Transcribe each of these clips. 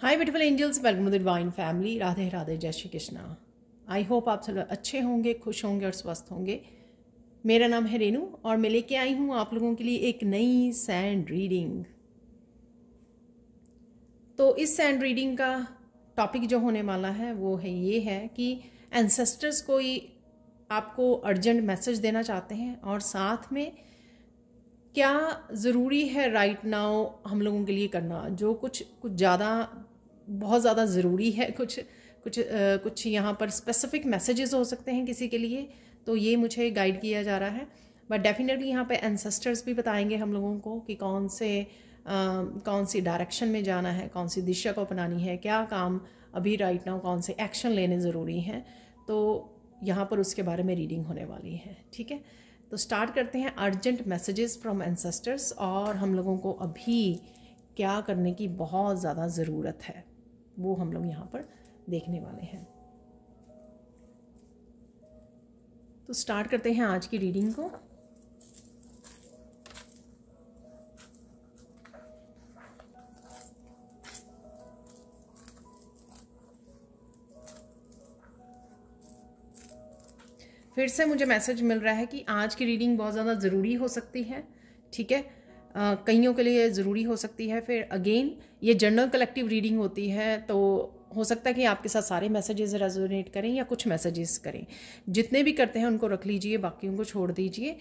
Hi beautiful angels welcome to divine family Radhe Radhe जय Shri Krishna I hope आप सब अच्छे होंगे खुश होंगे और स्वस्थ होंगे मेरा नाम है रेनू और मैं लेके आई हूँ आप लोगों के लिए एक नई सैंड रीडिंग तो इस सैंड रीडिंग का टॉपिक जो होने वाला है वो है ये है कि एनसेस्टर्स कोई आपको अर्जेंट मैसेज देना चाहते हैं और साथ में क्या ज़रूरी है राइट right नाउ हम लोगों के लिए करना जो कुछ कुछ ज़्यादा बहुत ज़्यादा ज़रूरी है कुछ कुछ आ, कुछ यहाँ पर स्पेसिफिक मैसेजेस हो सकते हैं किसी के लिए तो ये मुझे गाइड किया जा रहा है बट डेफिनेटली यहाँ पे एनसेस्टर्स भी बताएंगे हम लोगों को कि कौन से आ, कौन सी डायरेक्शन में जाना है कौन सी दिशा को अपनानी है क्या काम अभी राइट नाउ कौन से एक्शन लेने ज़रूरी हैं तो यहाँ पर उसके बारे में रीडिंग होने वाली है ठीक है तो स्टार्ट करते हैं अर्जेंट मैसेजेस फ्रॉम एनसेस्टर्स और हम लोगों को अभी क्या करने की बहुत ज़्यादा ज़रूरत है वो हम लोग यहाँ पर देखने वाले हैं तो स्टार्ट करते हैं आज की रीडिंग को फिर से मुझे मैसेज मिल रहा है कि आज की रीडिंग बहुत ज़्यादा ज़रूरी हो सकती है ठीक है कईयों के लिए ज़रूरी हो सकती है फिर अगेन ये जनरल कलेक्टिव रीडिंग होती है तो हो सकता है कि आपके साथ सारे मैसेजेस रेजोनेट करें या कुछ मैसेजेस करें जितने भी करते हैं उनको रख लीजिए बाकी उनको छोड़ दीजिए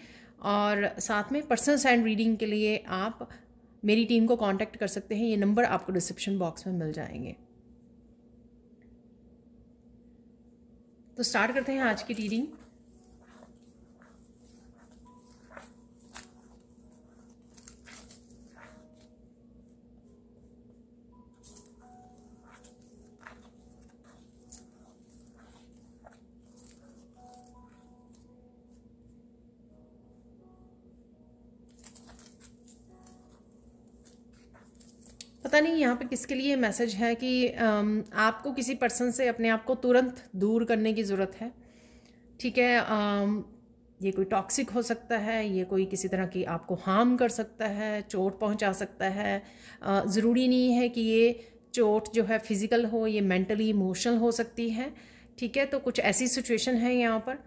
और साथ में पर्सनल सैंड रीडिंग के लिए आप मेरी टीम को कांटेक्ट कर सकते हैं ये नंबर आपको डिस्क्रिप्शन बॉक्स में मिल जाएंगे तो स्टार्ट करते हैं आज की रीडिंग पता नहीं यहाँ पे किसके लिए मैसेज है कि um, आपको किसी पर्सन से अपने आप को तुरंत दूर करने की ज़रूरत है ठीक है um, ये कोई टॉक्सिक हो सकता है ये कोई किसी तरह की आपको हार्म कर सकता है चोट पहुंचा सकता है ज़रूरी नहीं है कि ये चोट जो है फिज़िकल हो ये मेंटली इमोशनल हो सकती है ठीक है तो कुछ ऐसी सिचुएशन है यहाँ पर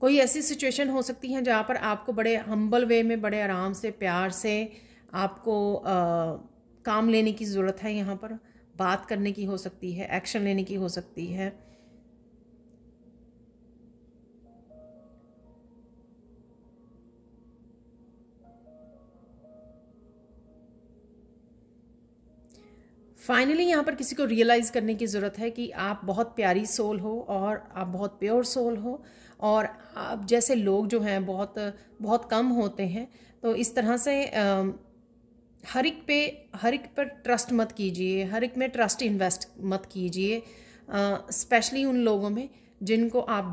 कोई ऐसी सिचुएशन हो सकती है जहाँ पर आपको बड़े हम्बल वे में बड़े आराम से प्यार से आपको आ, काम लेने की ज़रूरत है यहाँ पर बात करने की हो सकती है एक्शन लेने की हो सकती है फाइनली यहाँ पर किसी को रियलाइज़ करने की ज़रूरत है कि आप बहुत प्यारी सोल हो और आप बहुत प्योर सोल हो और अब जैसे लोग जो हैं बहुत बहुत कम होते हैं तो इस तरह से हर एक पे हर एक पर ट्रस्ट मत कीजिए हर एक में ट्रस्ट इन्वेस्ट मत कीजिए स्पेशली उन लोगों में जिनको आप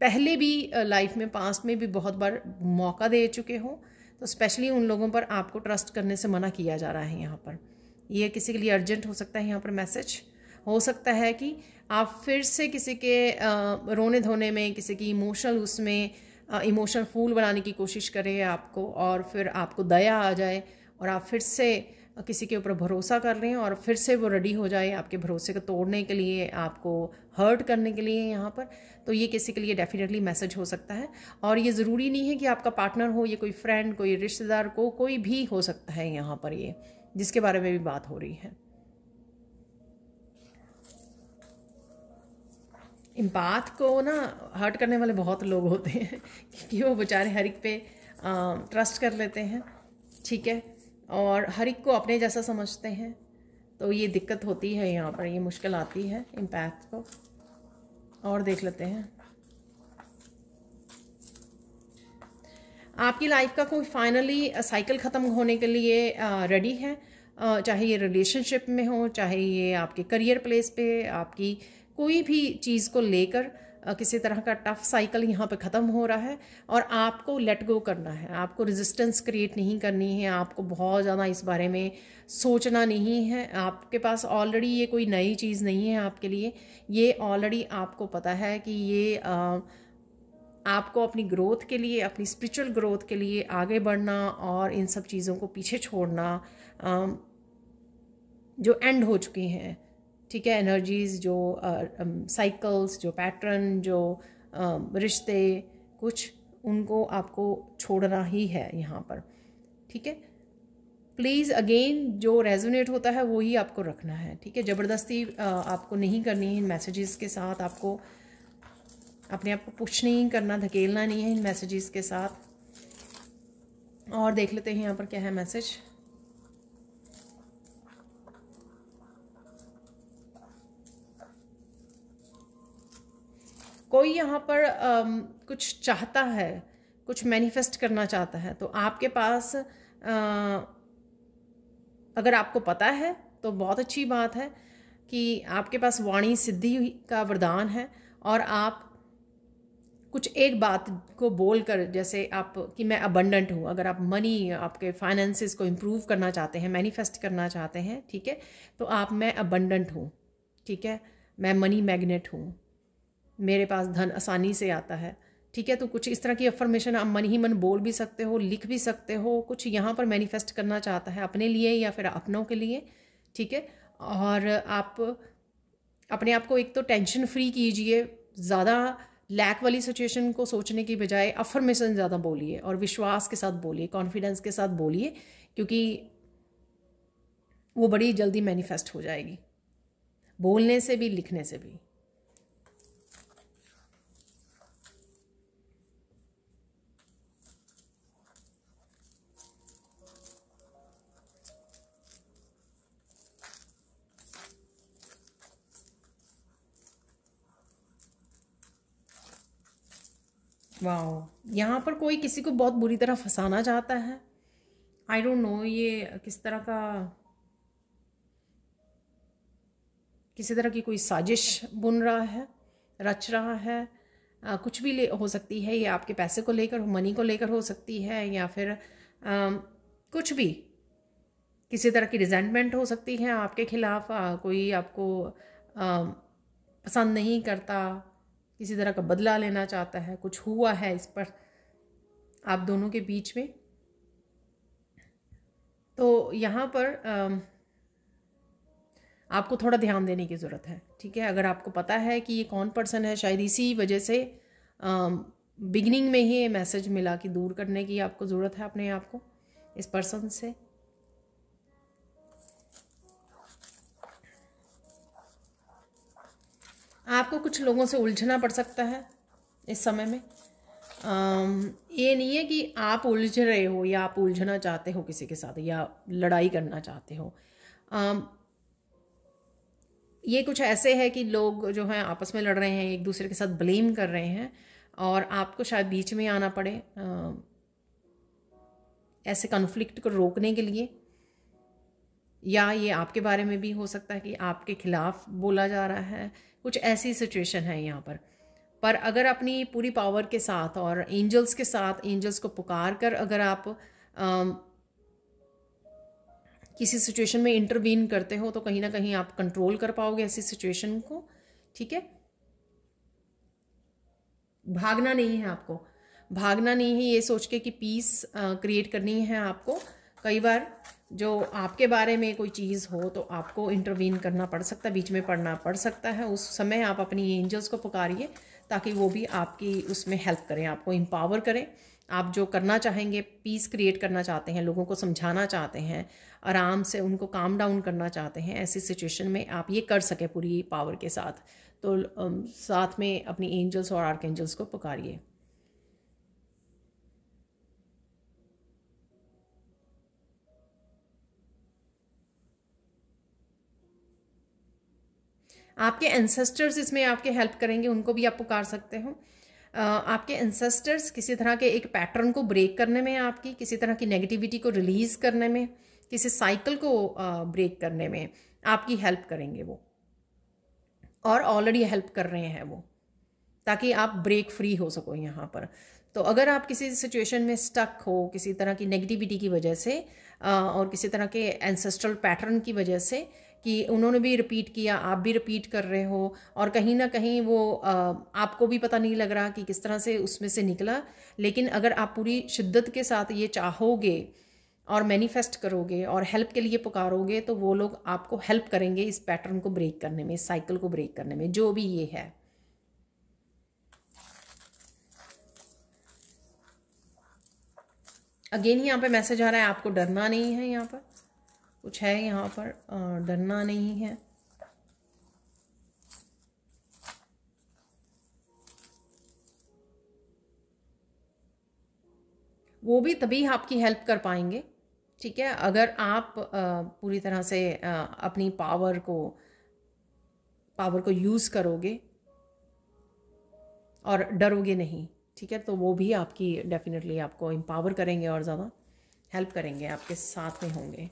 पहले भी लाइफ में पास्ट में भी बहुत बार मौका दे चुके हो तो स्पेशली उन लोगों पर आपको ट्रस्ट करने से मना किया जा रहा है यहाँ पर ये किसी के लिए अर्जेंट हो सकता है यहाँ पर मैसेज हो सकता है कि आप फिर से किसी के रोने धोने में किसी की इमोशनल उसमें इमोशनल फूल बनाने की कोशिश करें आपको और फिर आपको दया आ जाए और आप फिर से किसी के ऊपर भरोसा कर रहे हैं और फिर से वो रेडी हो जाए आपके भरोसे को तोड़ने के लिए आपको हर्ट करने के लिए यहाँ पर तो ये किसी के लिए डेफिनेटली मैसेज हो सकता है और ये ज़रूरी नहीं है कि आपका पार्टनर हो ये कोई फ्रेंड कोई रिश्तेदार को कोई भी हो सकता है यहाँ पर ये जिसके बारे में भी बात हो रही है बात को ना हर्ट करने वाले बहुत लोग होते हैं क्योंकि वो बेचारे हर एक पे ट्रस्ट कर लेते हैं ठीक है और हर एक को अपने जैसा समझते हैं तो ये दिक्कत होती है यहाँ पर ये मुश्किल आती है इम्पैक्ट को और देख लेते हैं आपकी लाइफ का कोई फाइनली साइकिल ख़त्म होने के लिए रेडी है चाहे ये रिलेशनशिप में हो चाहे ये आपके करियर प्लेस पे आपकी कोई भी चीज़ को लेकर किसी तरह का टफ साइकिल यहाँ पे ख़त्म हो रहा है और आपको लेट गो करना है आपको रेजिस्टेंस क्रिएट नहीं करनी है आपको बहुत ज़्यादा इस बारे में सोचना नहीं है आपके पास ऑलरेडी ये कोई नई चीज़ नहीं है आपके लिए ये ऑलरेडी आपको पता है कि ये आ, आपको अपनी ग्रोथ के लिए अपनी स्पिरिचुअल ग्रोथ के लिए आगे बढ़ना और इन सब चीज़ों को पीछे छोड़ना आ, जो एंड हो चुकी हैं ठीक है एनर्जीज़ जो साइकल्स uh, um, जो पैटर्न जो uh, रिश्ते कुछ उनको आपको छोड़ना ही है यहाँ पर ठीक है प्लीज़ अगेन जो रेजोनेट होता है वो ही आपको रखना है ठीक है ज़बरदस्ती आपको नहीं करनी है इन मैसेजेस के साथ आपको अपने आप को पुश नहीं करना धकेलना नहीं है इन मैसेजेस के साथ और देख लेते हैं यहाँ पर क्या है मैसेज कोई यहाँ पर आ, कुछ चाहता है कुछ मैनिफेस्ट करना चाहता है तो आपके पास आ, अगर आपको पता है तो बहुत अच्छी बात है कि आपके पास वाणी सिद्धि का वरदान है और आप कुछ एक बात को बोल कर जैसे आप कि मैं अबंडेंट हूँ अगर आप मनी आपके फाइनेंसिस को इम्प्रूव करना चाहते हैं मैनिफेस्ट करना चाहते हैं ठीक है तो आप मैं अबंडेंट हूँ ठीक है मैं मनी मैग्नेट हूँ मेरे पास धन आसानी से आता है ठीक है तो कुछ इस तरह की अफर्मेशन आप मन ही मन बोल भी सकते हो लिख भी सकते हो कुछ यहाँ पर मैनिफेस्ट करना चाहता है अपने लिए या फिर अपनों के लिए ठीक है और आप अपने आप को एक तो टेंशन फ्री कीजिए ज़्यादा लैक वाली सिचुएशन को सोचने की बजाय अफर्मेशन ज़्यादा बोलिए और विश्वास के साथ बोलिए कॉन्फिडेंस के साथ बोलिए क्योंकि वो बड़ी जल्दी मैनिफेस्ट हो जाएगी बोलने से भी लिखने से भी वाह यहाँ पर कोई किसी को बहुत बुरी तरह फंसाना चाहता है आई डोंट नो ये किस तरह का किसी तरह की कोई साजिश बुन रहा है रच रहा है आ, कुछ भी ले हो सकती है ये आपके पैसे को लेकर मनी को लेकर हो सकती है या फिर आ, कुछ भी किसी तरह की रिजेंटमेंट हो सकती है आपके खिलाफ आ, कोई आपको आ, पसंद नहीं करता किसी तरह का बदला लेना चाहता है कुछ हुआ है इस पर आप दोनों के बीच में तो यहाँ पर आपको थोड़ा ध्यान देने की ज़रूरत है ठीक है अगर आपको पता है कि ये कौन पर्सन है शायद इसी वजह से बिगनिंग में ही ये मैसेज मिला कि दूर करने की आपको ज़रूरत है अपने आप को इस पर्सन से आपको कुछ लोगों से उलझना पड़ सकता है इस समय में ये नहीं है कि आप उलझ रहे हो या आप उलझना चाहते हो किसी के साथ या लड़ाई करना चाहते हो ये कुछ ऐसे है कि लोग जो हैं आपस में लड़ रहे हैं एक दूसरे के साथ ब्लेम कर रहे हैं और आपको शायद बीच में आना पड़े आ, ऐसे कन्फ्लिक्ट को रोकने के लिए या ये आपके बारे में भी हो सकता है कि आपके खिलाफ बोला जा रहा है कुछ ऐसी सिचुएशन है यहाँ पर पर अगर अपनी पूरी पावर के साथ और एंजल्स के साथ एंजल्स को पुकार कर अगर आप आ, किसी सिचुएशन में इंटरवीन करते हो तो कहीं ना कहीं आप कंट्रोल कर पाओगे ऐसी सिचुएशन को ठीक है भागना नहीं है आपको भागना नहीं है ये सोच के कि पीस क्रिएट करनी है आपको कई बार जो आपके बारे में कोई चीज़ हो तो आपको इंटरवीन करना पड़ सकता है बीच में पढ़ना पड़ सकता है उस समय आप अपनी एंजल्स को पुकारिए ताकि वो भी आपकी उसमें हेल्प करें आपको एम्पावर करें आप जो करना चाहेंगे पीस क्रिएट करना चाहते हैं लोगों को समझाना चाहते हैं आराम से उनको काम डाउन करना चाहते हैं ऐसी सिचुएशन में आप ये कर सकें पूरी पावर के साथ तो साथ में अपनी एंजल्स और आर्क एंजल्स को पुकारिए आपके एंसेस्टर्स इसमें आपके हेल्प करेंगे उनको भी आप पुकार सकते हो आपके एंसेस्टर्स किसी तरह के एक पैटर्न को ब्रेक करने में आपकी किसी तरह की नेगेटिविटी को रिलीज़ करने में किसी साइकिल को ब्रेक करने में आपकी हेल्प करेंगे वो और ऑलरेडी हेल्प कर रहे हैं वो ताकि आप ब्रेक फ्री हो सको यहाँ पर तो अगर आप किसी सिचुएशन में स्टक हो किसी तरह की नेगेटिविटी की वजह से और किसी तरह के एंसेस्ट्रल पैटर्न की वजह से कि उन्होंने भी रिपीट किया आप भी रिपीट कर रहे हो और कहीं ना कहीं वो आपको भी पता नहीं लग रहा कि किस तरह से उसमें से निकला लेकिन अगर आप पूरी शिद्दत के साथ ये चाहोगे और मैनिफेस्ट करोगे और हेल्प के लिए पुकारोगे तो वो लोग आपको हेल्प करेंगे इस पैटर्न को ब्रेक करने में इस साइकिल को ब्रेक करने में जो भी ये है अगेन यहाँ पे मैसेज आ रहा है आपको डरना नहीं है यहाँ पर कुछ है यहाँ पर डरना नहीं है वो भी तभी आपकी हेल्प कर पाएंगे ठीक है अगर आप पूरी तरह से अपनी पावर को पावर को यूज़ करोगे और डरोगे नहीं ठीक है तो वो भी आपकी डेफिनेटली आपको एम्पावर करेंगे और ज़्यादा हेल्प करेंगे आपके साथ में होंगे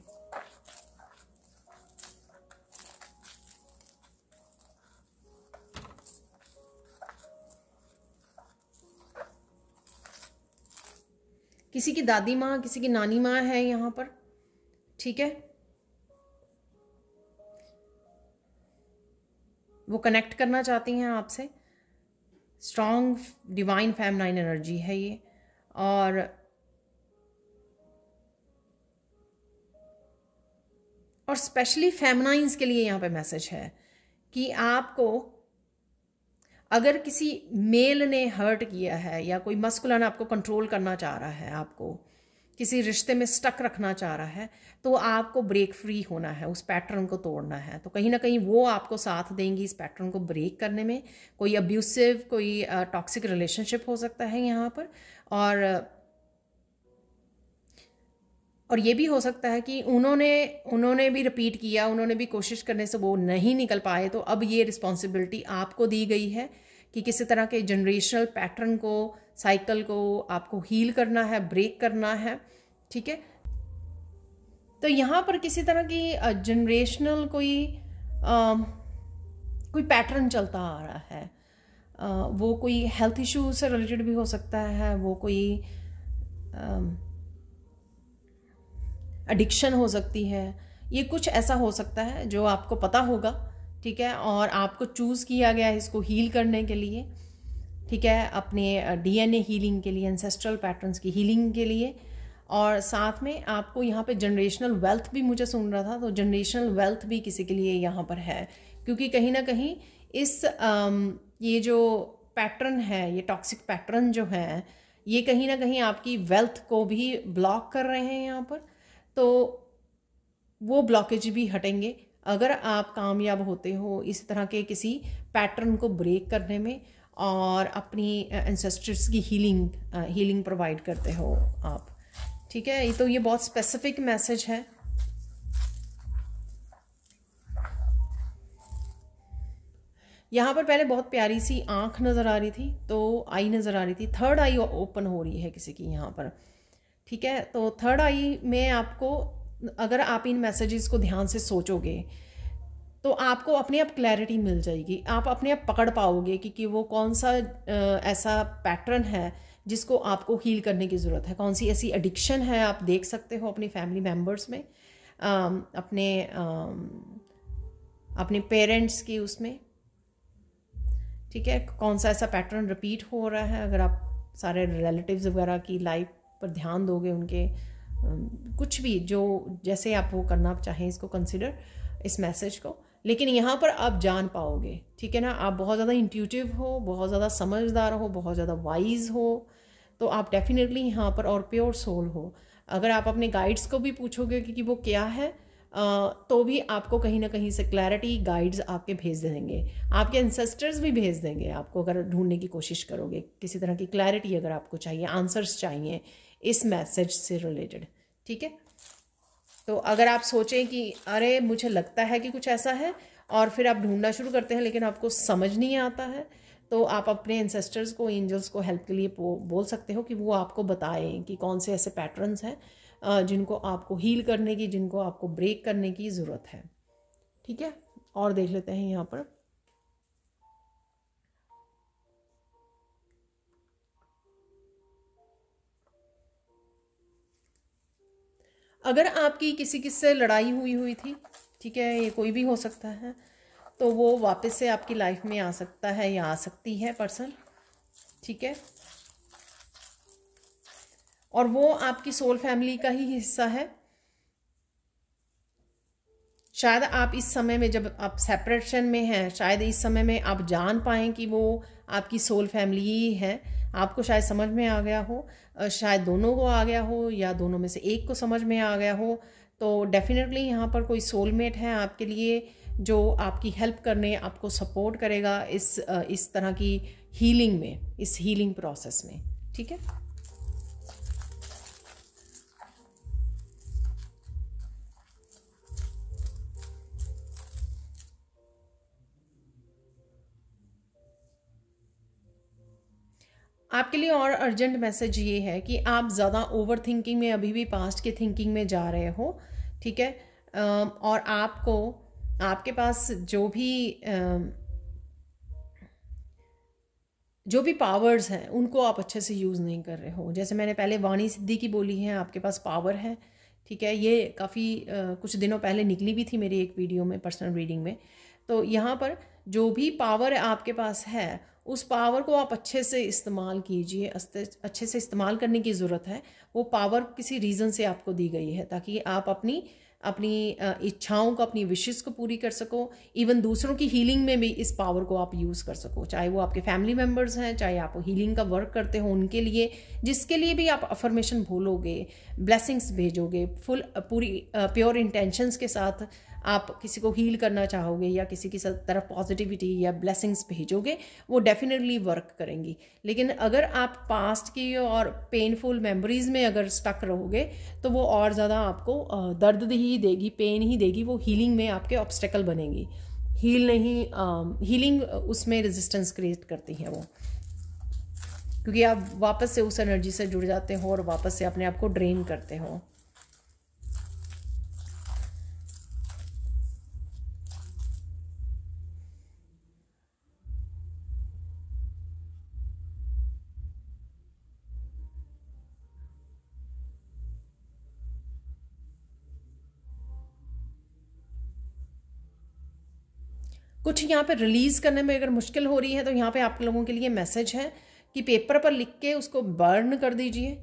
किसी की दादी माँ किसी की नानी माँ है यहाँ पर ठीक है वो कनेक्ट करना चाहती हैं आपसे स्ट्रॉन्ग डिवाइन फैमनाइन एनर्जी है ये और और स्पेशली फेमनाइंस के लिए यहाँ पे मैसेज है कि आपको अगर किसी मेल ने हर्ट किया है या कोई मस्कुलन आपको कंट्रोल करना चाह रहा है आपको किसी रिश्ते में स्टक रखना चाह रहा है तो आपको ब्रेक फ्री होना है उस पैटर्न को तोड़ना है तो कहीं ना कहीं वो आपको साथ देंगी इस पैटर्न को ब्रेक करने में कोई अब्यूसिव कोई टॉक्सिक रिलेशनशिप हो सकता है यहाँ पर और और ये भी हो सकता है कि उन्होंने उन्होंने भी रिपीट किया उन्होंने भी कोशिश करने से वो नहीं निकल पाए तो अब ये रिस्पॉन्सिबिलिटी आपको दी गई है कि किसी तरह के जनरेशनल पैटर्न को साइकिल को आपको हील करना है ब्रेक करना है ठीक है तो यहाँ पर किसी तरह की जनरेशनल कोई आ, कोई पैटर्न चलता आ रहा है आ, वो कोई हेल्थ इशू से रिलेटेड भी हो सकता है वो कोई आ, एडिक्शन हो सकती है ये कुछ ऐसा हो सकता है जो आपको पता होगा ठीक है और आपको चूज़ किया गया है इसको हील करने के लिए ठीक है अपने डीएनए हीलिंग के लिए एंसेस्ट्रल पैटर्न्स की हीलिंग के लिए और साथ में आपको यहाँ पे जनरेशनल वेल्थ भी मुझे सुन रहा था तो जनरेशनल वेल्थ भी किसी के लिए यहाँ पर है क्योंकि कहीं ना कहीं इस ये जो पैटर्न है ये टॉक्सिक पैटर्न जो है ये कहीं ना कहीं आपकी वेल्थ को भी ब्लॉक कर रहे हैं यहाँ पर तो वो ब्लॉकेज भी हटेंगे अगर आप कामयाब होते हो इस तरह के किसी पैटर्न को ब्रेक करने में और अपनी एंसेस्टर्स की हीलिंग हीलिंग प्रोवाइड करते हो आप ठीक है तो ये बहुत स्पेसिफिक मैसेज है यहाँ पर पहले बहुत प्यारी सी आंख नज़र आ रही थी तो आई नज़र आ रही थी थर्ड आई ओपन हो रही है किसी की यहाँ पर ठीक है तो थर्ड आई में आपको अगर आप इन मैसेजेस को ध्यान से सोचोगे तो आपको अपने आप क्लैरिटी मिल जाएगी आप अपने आप पकड़ पाओगे कि कि वो कौन सा ऐसा पैटर्न है जिसको आपको हील करने की ज़रूरत है कौन सी ऐसी एडिक्शन है आप देख सकते हो अपनी फैमिली मेम्बर्स में अपने अपने पेरेंट्स की उसमें ठीक है कौन सा ऐसा पैटर्न रिपीट हो रहा है अगर आप सारे रिलेटिव्स वगैरह की लाइफ पर ध्यान दोगे उनके कुछ भी जो जैसे आप वो करना चाहें इसको कंसिडर इस मैसेज को लेकिन यहाँ पर आप जान पाओगे ठीक है ना आप बहुत ज़्यादा इंट्यूटिव हो बहुत ज़्यादा समझदार हो बहुत ज़्यादा वाइज हो तो आप डेफिनेटली यहाँ पर और प्योर सोल हो अगर आप अपने गाइड्स को भी पूछोगे कि, वो क्या है तो भी आपको कहीं ना कहीं से क्लैरिटी गाइड्स आपके भेज देंगे आपके इंसेस्टर्स भी भेज देंगे आपको अगर ढूंढने की कोशिश करोगे किसी तरह की क्लैरिटी अगर आपको चाहिए आंसर्स चाहिए इस मैसेज से रिलेटेड ठीक है तो अगर आप सोचें कि अरे मुझे लगता है कि कुछ ऐसा है और फिर आप ढूंढना शुरू करते हैं लेकिन आपको समझ नहीं आता है तो आप अपने एंसेस्टर्स को एंजल्स को हेल्प के लिए बोल सकते हो कि वो आपको बताएं कि कौन से ऐसे पैटर्न्स हैं जिनको आपको हील करने की जिनको आपको ब्रेक करने की ज़रूरत है ठीक है और देख लेते हैं यहाँ पर अगर आपकी किसी किससे लड़ाई हुई हुई थी ठीक है ये कोई भी हो सकता है तो वो वापस से आपकी लाइफ में आ सकता है या आ सकती है पर्सन ठीक है और वो आपकी सोल फैमिली का ही हिस्सा है शायद आप इस समय में जब आप सेपरेशन में हैं शायद इस समय में आप जान पाएं कि वो आपकी सोल फैमिली ही है आपको शायद समझ में आ गया हो शायद दोनों को आ गया हो या दोनों में से एक को समझ में आ गया हो तो डेफिनेटली यहाँ पर कोई सोलमेट है आपके लिए जो आपकी हेल्प करने आपको सपोर्ट करेगा इस इस तरह की हीलिंग में इस हीलिंग प्रोसेस में ठीक है आपके लिए और अर्जेंट मैसेज ये है कि आप ज़्यादा ओवर थिंकिंग में अभी भी पास्ट के थिंकिंग में जा रहे हो ठीक है और आपको आपके पास जो भी जो भी पावर्स हैं उनको आप अच्छे से यूज़ नहीं कर रहे हो जैसे मैंने पहले वाणी सिद्धि की बोली है आपके पास पावर है ठीक है ये काफ़ी कुछ दिनों पहले निकली भी थी मेरी एक वीडियो में पर्सनल रीडिंग में तो यहाँ पर जो भी पावर आपके पास है उस पावर को आप अच्छे से इस्तेमाल कीजिए अच्छे से इस्तेमाल करने की ज़रूरत है वो पावर किसी रीज़न से आपको दी गई है ताकि आप अपनी अपनी इच्छाओं को अपनी विशेष को पूरी कर सको इवन दूसरों की हीलिंग में भी इस पावर को आप यूज़ कर सको चाहे वो आपके फैमिली मेम्बर्स हैं चाहे आप हीलिंग का वर्क करते हो उनके लिए जिसके लिए भी आप अफर्मेशन भूलोगे ब्लेसिंग्स भेजोगे फुल पूरी प्योर इंटेंशंस के साथ आप किसी को हील करना चाहोगे या किसी की तरफ पॉजिटिविटी या ब्लेसिंग्स भेजोगे वो डेफिनेटली वर्क करेंगी लेकिन अगर आप पास्ट की और पेनफुल मेमोरीज में अगर स्टक रहोगे तो वो और ज़्यादा आपको दर्द ही देगी पेन ही देगी वो हीलिंग में आपके ऑब्स्टेकल बनेगी हील नहीं हीलिंग उसमें रेजिस्टेंस क्रिएट करती है वो क्योंकि आप वापस से उस एनर्जी से जुड़ जाते हो और वापस से अपने आप को ड्रेन करते हो कुछ यहाँ पे रिलीज़ करने में अगर मुश्किल हो रही है तो यहाँ पे आप लोगों के लिए मैसेज है कि पेपर पर लिख के उसको बर्न कर दीजिए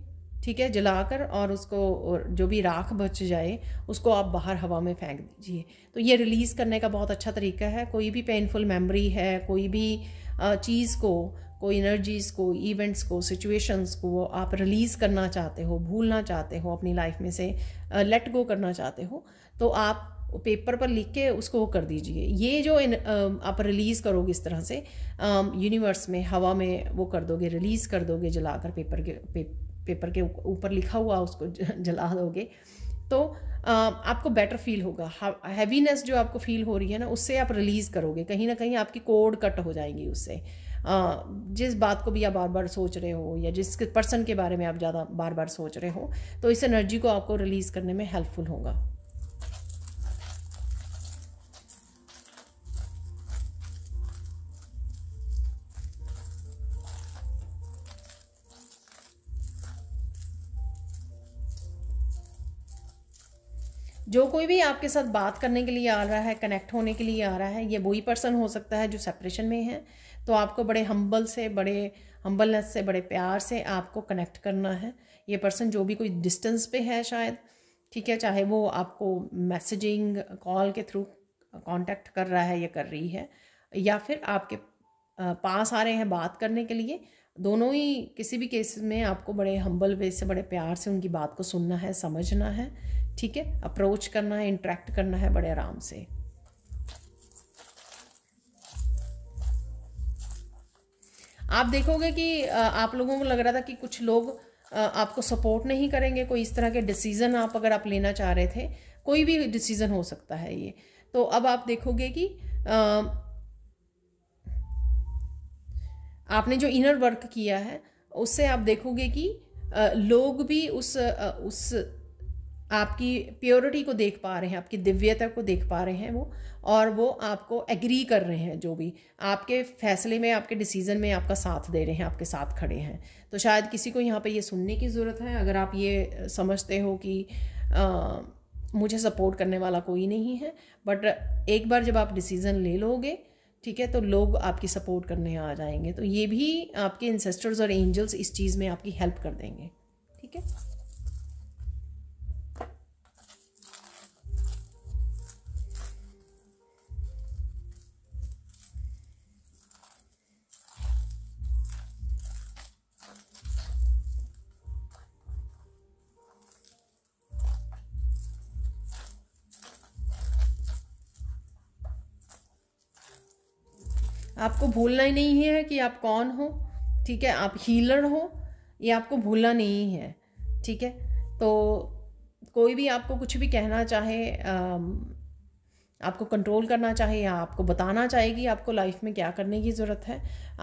ठीक है जलाकर और उसको जो भी राख बच जाए उसको आप बाहर हवा में फेंक दीजिए तो ये रिलीज़ करने का बहुत अच्छा तरीका है कोई भी पेनफुल मेमोरी है कोई भी चीज़ को कोई एनर्जीज़ को इवेंट्स को सिचुएशंस को आप रिलीज़ करना चाहते हो भूलना चाहते हो अपनी लाइफ में से लेट गो करना चाहते हो तो आप पेपर पर लिख के उसको वो कर दीजिए ये जो इन, आप रिलीज़ करोगे इस तरह से यूनिवर्स में हवा में वो कर दोगे रिलीज़ कर दोगे जलाकर पेपर के पे, पेपर के ऊपर लिखा हुआ उसको जला दोगे तो आपको बेटर फील होगा हैवीनेस जो आपको फील हो रही है ना उससे आप रिलीज़ करोगे कहीं ना कहीं आपकी कोड कट हो जाएंगी उससे जिस बात को भी आप बार बार सोच रहे हो या जिस पर्सन के बारे में आप ज़्यादा बार बार सोच रहे हो तो इस एनर्जी को आपको रिलीज़ करने में हेल्पफुल होगा जो कोई भी आपके साथ बात करने के लिए आ रहा है कनेक्ट होने के लिए आ रहा है ये वही पर्सन हो सकता है जो सेपरेशन में है तो आपको बड़े हम्बल से बड़े हम्बलनेस से बड़े प्यार से आपको कनेक्ट करना है ये पर्सन जो भी कोई डिस्टेंस पे है शायद ठीक है चाहे वो आपको मैसेजिंग कॉल के थ्रू कांटेक्ट कर रहा है या कर रही है या फिर आपके पास आ रहे हैं बात करने के लिए दोनों ही किसी भी केस में आपको बड़े हम्बल वे से बड़े प्यार से उनकी बात को सुनना है समझना है ठीक है अप्रोच करना है इंट्रैक्ट करना है बड़े आराम से आप देखोगे कि आप लोगों को लग रहा था कि कुछ लोग आपको सपोर्ट नहीं करेंगे कोई इस तरह के डिसीज़न आप अगर आप लेना चाह रहे थे कोई भी डिसीज़न हो सकता है ये तो अब आप देखोगे कि आपने जो इनर वर्क किया है उससे आप देखोगे कि लोग भी उस उस आपकी प्योरिटी को देख पा रहे हैं आपकी दिव्यता को देख पा रहे हैं वो और वो आपको एग्री कर रहे हैं जो भी आपके फैसले में आपके डिसीज़न में आपका साथ दे रहे हैं आपके साथ खड़े हैं तो शायद किसी को यहाँ पे ये सुनने की ज़रूरत है अगर आप ये समझते हो कि आ, मुझे सपोर्ट करने वाला कोई नहीं है बट एक बार जब आप डिसीज़न ले लोगे ठीक है तो लोग आपकी सपोर्ट करने आ जाएंगे तो ये भी आपके इंसेस्टर्स और एंजल्स इस चीज़ में आपकी हेल्प कर देंगे ठीक है आपको भूलना ही नहीं है कि आप कौन हो ठीक है आप हीलर हो ये आपको भूलना नहीं है ठीक है तो कोई भी आपको कुछ भी कहना चाहे आपको कंट्रोल करना चाहे या आपको बताना चाहेगी आपको लाइफ में क्या करने की ज़रूरत है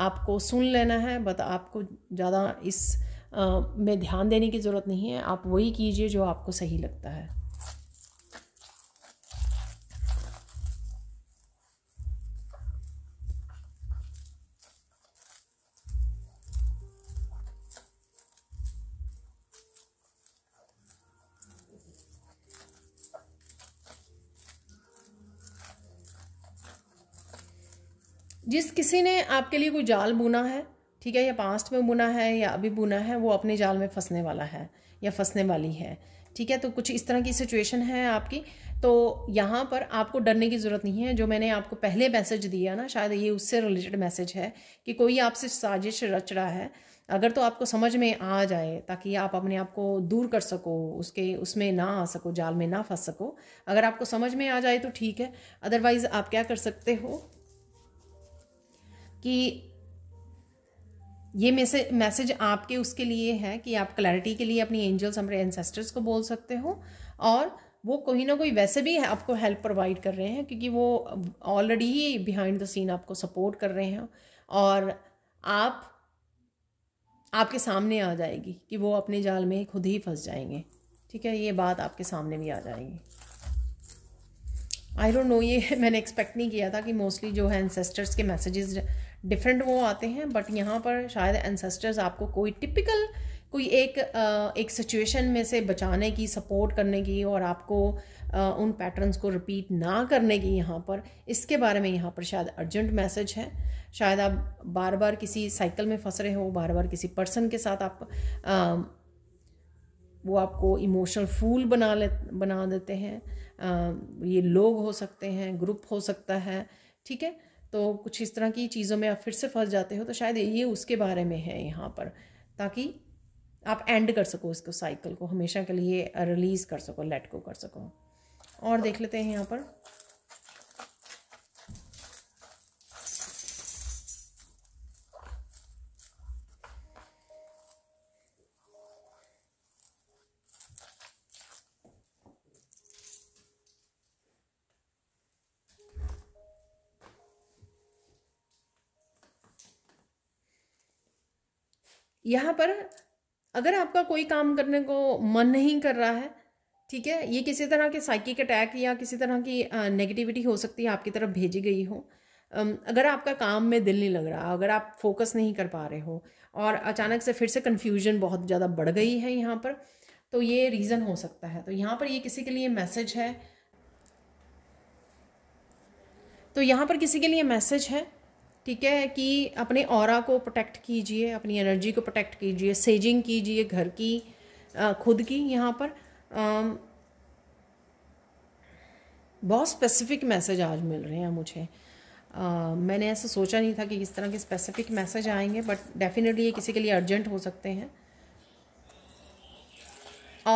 आपको सुन लेना है बट आपको ज़्यादा इस में ध्यान देने की ज़रूरत नहीं है आप वही कीजिए जो आपको सही लगता है जिस किसी ने आपके लिए कोई जाल बुना है ठीक है या पास्ट में बुना है या अभी बुना है वो अपने जाल में फंसने वाला है या फंसने वाली है ठीक है तो कुछ इस तरह की सिचुएशन है आपकी तो यहाँ पर आपको डरने की ज़रूरत नहीं है जो मैंने आपको पहले मैसेज दिया ना शायद ये उससे रिलेटेड मैसेज है कि कोई आपसे साजिश रच रहा है अगर तो आपको समझ में आ जाए ताकि आप अपने आप को दूर कर सको उसके उसमें ना आ सको जाल में ना फंस सको अगर आपको समझ में आ जाए तो ठीक है अदरवाइज़ आप क्या कर सकते हो कि ये मैसेज मैसेज आपके उसके लिए है कि आप क्लैरिटी के लिए अपनी एंजल्स हमारे एनसेस्टर्स को बोल सकते हो और वो कोई ना कोई वैसे भी आपको हेल्प प्रोवाइड कर रहे हैं क्योंकि वो ऑलरेडी ही बिहाइंड द सीन आपको सपोर्ट कर रहे हैं और आप आपके सामने आ जाएगी कि वो अपने जाल में खुद ही फंस जाएंगे ठीक है ये बात आपके सामने भी आ जाएगी आई डोंट नो ये मैंने एक्सपेक्ट नहीं किया था कि मोस्टली जो है एनसेस्टर्स के मैसेजेस डिफरेंट वो आते हैं बट यहाँ पर शायद एनसेस्टर्स आपको कोई टिपिकल कोई एक एक सिचुएशन में से बचाने की सपोर्ट करने की और आपको उन पैटर्न्स को रिपीट ना करने की यहाँ पर इसके बारे में यहाँ पर शायद अर्जेंट मैसेज है शायद आप बार बार किसी साइकिल में फंस रहे हो बार बार किसी पर्सन के साथ आप आ, वो आपको इमोशनल फूल बना ले बना देते हैं आ, ये लोग हो सकते हैं ग्रुप हो सकता है ठीक है तो कुछ इस तरह की चीज़ों में आप फिर से फंस जाते हो तो शायद ये उसके बारे में है यहाँ पर ताकि आप एंड कर सको इसको साइकिल को हमेशा के लिए रिलीज़ कर सको लेट को कर सको और देख लेते हैं यहाँ पर यहाँ पर अगर आपका कोई काम करने को मन नहीं कर रहा है ठीक है ये किसी तरह के साइकिक अटैक या किसी तरह की नेगेटिविटी हो सकती है आपकी तरफ भेजी गई हो अगर आपका काम में दिल नहीं लग रहा अगर आप फोकस नहीं कर पा रहे हो और अचानक से फिर से कन्फ्यूजन बहुत ज़्यादा बढ़ गई है यहाँ पर तो ये रीज़न हो सकता है तो यहाँ पर ये किसी के लिए मैसेज है तो यहाँ पर किसी के लिए मैसेज है ठीक है कि अपने और को प्रोटेक्ट कीजिए अपनी एनर्जी को प्रोटेक्ट कीजिए सेजिंग कीजिए घर की खुद की यहाँ पर बहुत स्पेसिफिक मैसेज आज मिल रहे हैं मुझे आ, मैंने ऐसा सोचा नहीं था कि इस तरह के स्पेसिफिक मैसेज आएंगे बट डेफिनेटली ये किसी के लिए अर्जेंट हो सकते हैं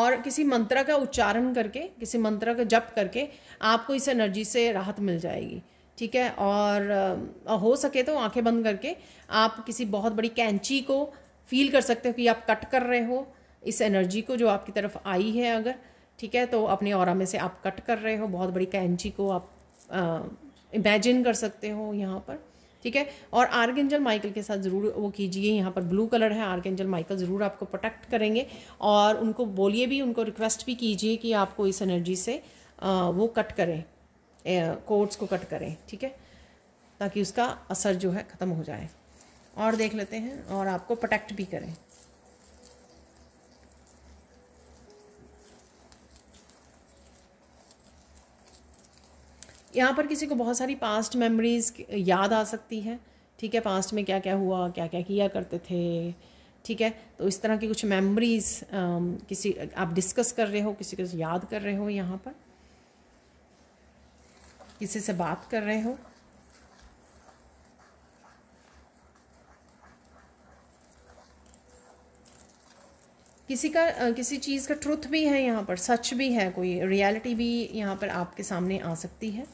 और किसी मंत्र का उच्चारण करके किसी मंत्र का जप करके आपको इस एनर्जी से राहत मिल जाएगी ठीक है और हो सके तो आंखें बंद करके आप किसी बहुत बड़ी कैंची को फील कर सकते हो कि आप कट कर रहे हो इस एनर्जी को जो आपकी तरफ आई है अगर ठीक है तो अपने और में से आप कट कर रहे हो बहुत बड़ी कैंची को आप इमेजिन कर सकते हो यहाँ पर ठीक है और आर्ग माइकल के साथ ज़रूर वो कीजिए यहाँ पर ब्लू कलर है आर्ग माइकल ज़रूर आपको प्रोटेक्ट करेंगे और उनको बोलिए भी उनको रिक्वेस्ट भी कीजिए कि आपको इस एनर्जी से आ, वो कट करें कोड्स को कट करें ठीक है ताकि उसका असर जो है ख़त्म हो जाए और देख लेते हैं और आपको प्रोटेक्ट भी करें यहाँ पर किसी को बहुत सारी पास्ट मेमोरीज़ याद आ सकती है ठीक है पास्ट में क्या क्या हुआ क्या क्या किया करते थे ठीक है तो इस तरह की कुछ मेमोरीज़ किसी आप डिस्कस कर रहे हो किसी को याद कर रहे हो यहाँ पर किसी से बात कर रहे हो किसी का किसी चीज़ का ट्रुथ भी है यहाँ पर सच भी है कोई रियलिटी भी यहाँ पर आपके सामने आ सकती है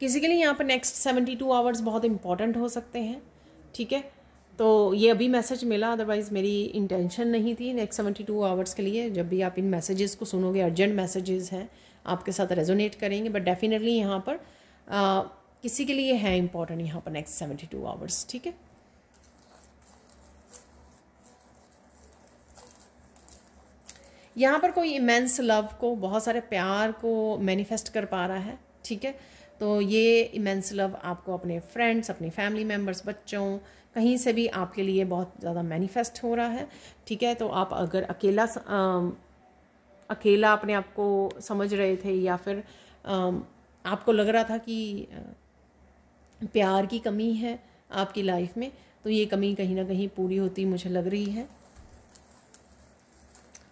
किसी के लिए यहाँ पर नेक्स्ट सेवेंटी टू आवर्स बहुत इंपॉर्टेंट हो सकते हैं ठीक है तो ये अभी मैसेज मिला अदरवाइज़ मेरी इंटेंशन नहीं थी नेक्स्ट सेवेंटी टू आवर्स के लिए जब भी आप इन मैसेजेस को सुनोगे अर्जेंट मैसेजेस हैं आपके साथ रेजोनेट करेंगे बट डेफिनेटली यहाँ पर आ, किसी के लिए है इम्पॉर्टेंट यहाँ पर नेक्स्ट सेवेंटी टू आवर्स ठीक है यहाँ पर कोई इमेंस लव को बहुत सारे प्यार को मैनिफेस्ट कर पा रहा है ठीक है तो ये इमेंस लव आपको अपने फ्रेंड्स अपनी फैमिली मेम्बर्स बच्चों कहीं से भी आपके लिए बहुत ज़्यादा मैनिफेस्ट हो रहा है ठीक है तो आप अगर अकेला आ, अकेला अपने आप को समझ रहे थे या फिर आ, आपको लग रहा था कि प्यार की कमी है आपकी लाइफ में तो ये कमी कहीं ना कहीं पूरी होती मुझे लग रही है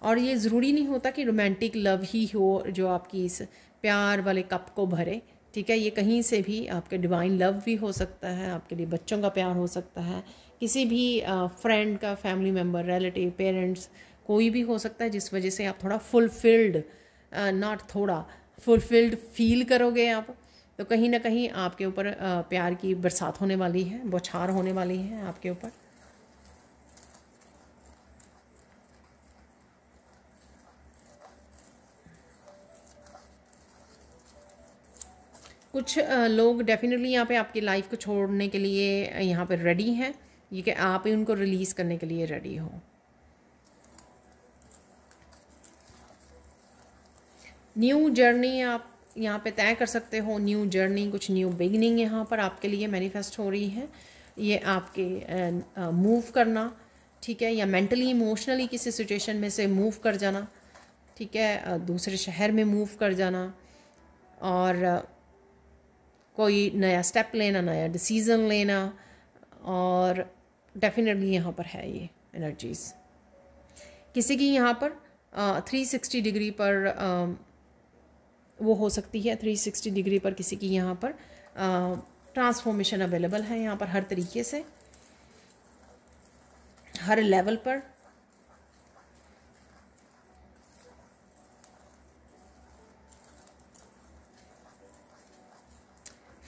और ये ज़रूरी नहीं होता कि रोमांटिक लव ही हो जो आपकी इस प्यार वाले कप को भरे ठीक है ये कहीं से भी आपके डिवाइन लव भी हो सकता है आपके लिए बच्चों का प्यार हो सकता है किसी भी फ्रेंड का फैमिली मेम्बर रिलेटिव पेरेंट्स कोई भी हो सकता है जिस वजह से आप थोड़ा फुलफिल्ड नॉट थोड़ा फुलफिल्ड फील करोगे आप तो कहीं ना कहीं आपके ऊपर प्यार की बरसात होने वाली है बौछार होने वाली है आपके ऊपर कुछ लोग डेफिनेटली यहाँ पे आपकी लाइफ को छोड़ने के लिए यहाँ पे रेडी हैं ये कि आप ही उनको रिलीज़ करने के लिए रेडी हो न्यू जर्नी आप यहाँ पे तय कर सकते हो न्यू जर्नी कुछ न्यू बिगनिंग यहाँ पर आपके लिए मैनिफेस्ट हो रही है ये आपके मूव करना ठीक है या मेंटली इमोशनली किसी सिचुएशन में से मूव कर जाना ठीक है दूसरे शहर में मूव कर जाना और कोई नया स्टेप लेना नया डिसीज़न लेना और डेफिनेटली यहाँ पर है ये एनर्जीज़ किसी की यहाँ पर थ्री सिक्सटी डिग्री पर आ, वो हो सकती है थ्री सिक्सटी डिग्री पर किसी की यहाँ पर ट्रांसफॉर्मेशन अवेलेबल है यहाँ पर हर तरीके से हर लेवल पर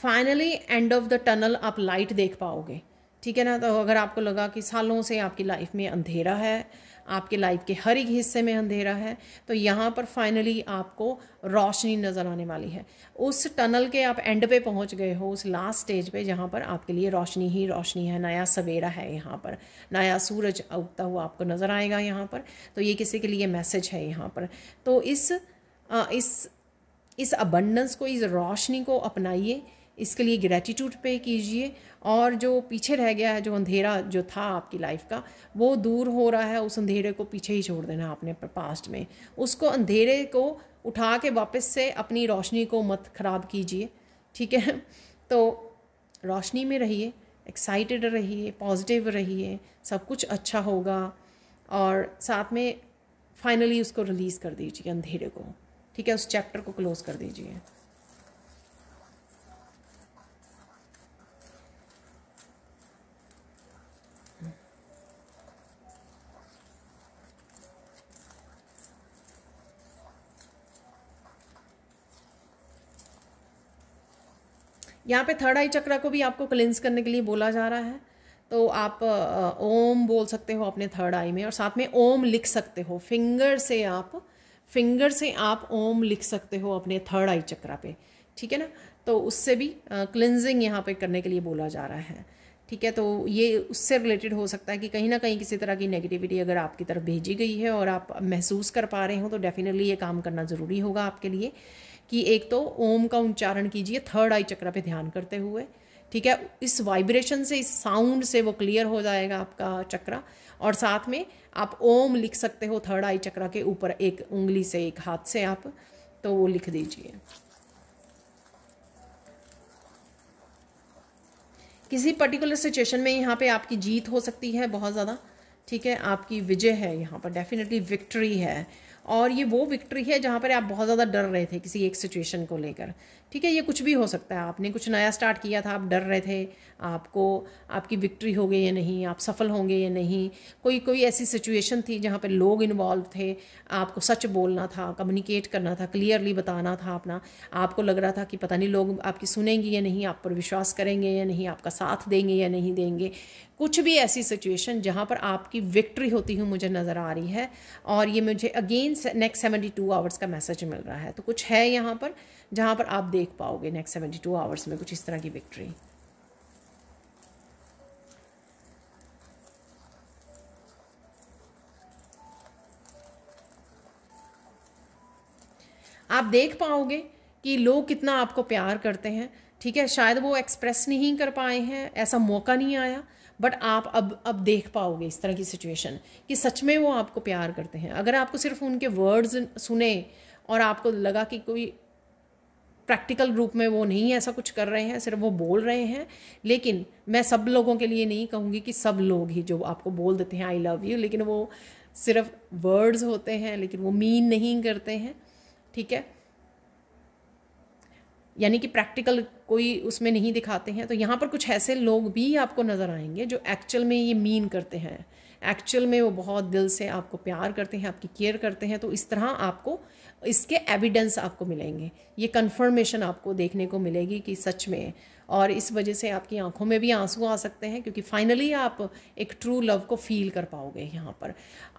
finally end of the tunnel आप लाइट देख पाओगे ठीक है ना तो अगर आपको लगा कि सालों से आपकी लाइफ में अंधेरा है आपके लाइफ के हर एक हिस्से में अंधेरा है तो यहाँ पर फाइनली आपको रोशनी नज़र आने वाली है उस टनल के आप एंड पे पहुँच गए हो उस लास्ट स्टेज पे जहाँ पर आपके लिए रोशनी ही रोशनी है नया सवेरा है यहाँ पर नया सूरज उगता हुआ आपको नज़र आएगा यहाँ पर तो ये किसी के लिए मैसेज है यहाँ पर तो इस आ, इस इस अबंडस को इस रोशनी को अपनाइए इसके लिए ग्रैटिट्यूड पे कीजिए और जो पीछे रह गया है जो अंधेरा जो था आपकी लाइफ का वो दूर हो रहा है उस अंधेरे को पीछे ही छोड़ देना आपने पास्ट में उसको अंधेरे को उठा के वापस से अपनी रोशनी को मत ख़राब कीजिए ठीक है तो रोशनी में रहिए एक्साइटेड रहिए पॉजिटिव रहिए सब कुछ अच्छा होगा और साथ में फाइनली उसको रिलीज़ कर दीजिए अंधेरे को ठीक है उस चैप्टर को क्लोज़ कर दीजिए यहाँ पे थर्ड आई चक्रा को भी आपको क्लिंस करने के लिए बोला जा रहा है तो आप ओम बोल सकते हो अपने थर्ड आई में और साथ में ओम लिख सकते हो फिंगर से आप फिंगर से आप ओम लिख सकते हो अपने थर्ड आई चक्रा पे ठीक है ना तो उससे भी क्लिनजिंग यहाँ पे करने के लिए बोला जा रहा है ठीक है तो ये उससे रिलेटेड हो सकता है कि कहीं ना कहीं किसी तरह की नेगेटिविटी अगर आपकी तरफ भेजी गई है और आप महसूस कर पा रहे हो तो डेफिनेटली ये काम करना ज़रूरी होगा आपके लिए कि एक तो ओम का उच्चारण कीजिए थर्ड आई चक्र पे ध्यान करते हुए ठीक है इस वाइब्रेशन से इस साउंड से वो क्लियर हो जाएगा आपका चक्रा और साथ में आप ओम लिख सकते हो थर्ड आई चक्रा के ऊपर एक उंगली से एक हाथ से आप तो वो लिख दीजिए किसी पर्टिकुलर सिचुएशन में यहाँ पे आपकी जीत हो सकती है बहुत ज़्यादा ठीक है आपकी विजय है यहाँ पर डेफिनेटली विक्ट्री है और ये वो विक्ट्री है जहाँ पर आप बहुत ज़्यादा डर रहे थे किसी एक सिचुएशन को लेकर ठीक है ये कुछ भी हो सकता है आपने कुछ नया स्टार्ट किया था आप डर रहे थे आपको आपकी विक्ट्री हो गई या नहीं आप सफल होंगे या नहीं कोई कोई ऐसी सिचुएशन थी जहाँ पर लोग इन्वॉल्व थे आपको सच बोलना था कम्युनिकेट करना था क्लियरली बताना था अपना आपको लग रहा था कि पता नहीं लोग आपकी सुनेंगे या नहीं आप पर विश्वास करेंगे या नहीं आपका साथ देंगे या नहीं देंगे कुछ भी ऐसी सिचुएशन जहाँ पर आपकी विक्ट्री होती हुई मुझे नज़र आ रही है और ये मुझे again next seventy two hours का मैसेज मिल रहा है तो कुछ है यहाँ पर जहाँ पर आप देख पाओगे नेक्स्ट सेवेंटी टू आवर्स में कुछ इस तरह की विक्ट्री आप देख पाओगे कि लोग कितना आपको प्यार करते हैं ठीक है शायद वो एक्सप्रेस नहीं कर पाए हैं ऐसा मौका नहीं आया बट आप अब अब देख पाओगे इस तरह की सिचुएशन कि सच में वो आपको प्यार करते हैं अगर आपको सिर्फ उनके वर्ड्स सुने और आपको लगा कि कोई प्रैक्टिकल रूप में वो नहीं ऐसा कुछ कर रहे हैं सिर्फ वो बोल रहे हैं लेकिन मैं सब लोगों के लिए नहीं कहूँगी कि सब लोग ही जो आपको बोल देते हैं आई लव यू लेकिन वो सिर्फ वर्ड्स होते हैं लेकिन वो मीन नहीं करते हैं ठीक है यानी कि प्रैक्टिकल कोई उसमें नहीं दिखाते हैं तो यहाँ पर कुछ ऐसे लोग भी आपको नज़र आएंगे जो एक्चुअल में ये मीन करते हैं एक्चुअल में वो बहुत दिल से आपको प्यार करते हैं आपकी केयर करते हैं तो इस तरह आपको इसके एविडेंस आपको मिलेंगे ये कन्फर्मेशन आपको देखने को मिलेगी कि सच में और इस वजह से आपकी आंखों में भी आंसू आ सकते हैं क्योंकि फाइनली आप एक ट्रू लव को फील कर पाओगे यहाँ पर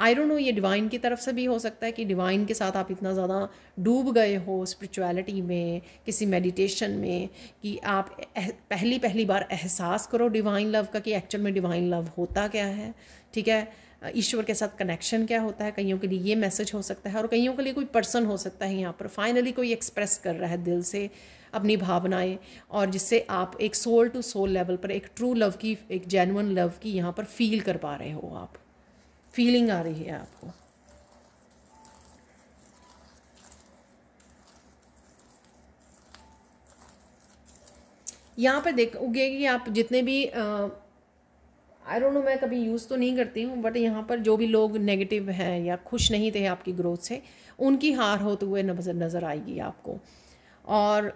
आई डोंट नो ये डिवाइन की तरफ से भी हो सकता है कि डिवाइन के साथ आप इतना ज़्यादा डूब गए हो स्पिरिचुअलिटी में किसी मेडिटेशन में कि आप पहली पहली बार एहसास करो डिवाइन लव का कि एक्चुअल में डिवाइन लव होता क्या है ठीक है ईश्वर के साथ कनेक्शन क्या होता है कईयों के लिए ये मैसेज हो सकता है और कईयों के लिए कोई पर्सन हो सकता है यहाँ पर फाइनली कोई एक्सप्रेस कर रहा है दिल से अपनी भावनाएं और जिससे आप एक सोल टू सोल लेवल पर एक ट्रू लव की एक जेनुअन लव की यहाँ पर फील कर पा रहे हो आप फीलिंग आ रही है आपको यहाँ पर देख उगेगी आप जितने भी आ, आई डोंट नो मैं कभी यूज़ तो नहीं करती हूँ बट यहाँ पर जो भी लोग नेगेटिव हैं या खुश नहीं थे आपकी ग्रोथ से उनकी हार होते हुए नजर नज़र आएगी आपको और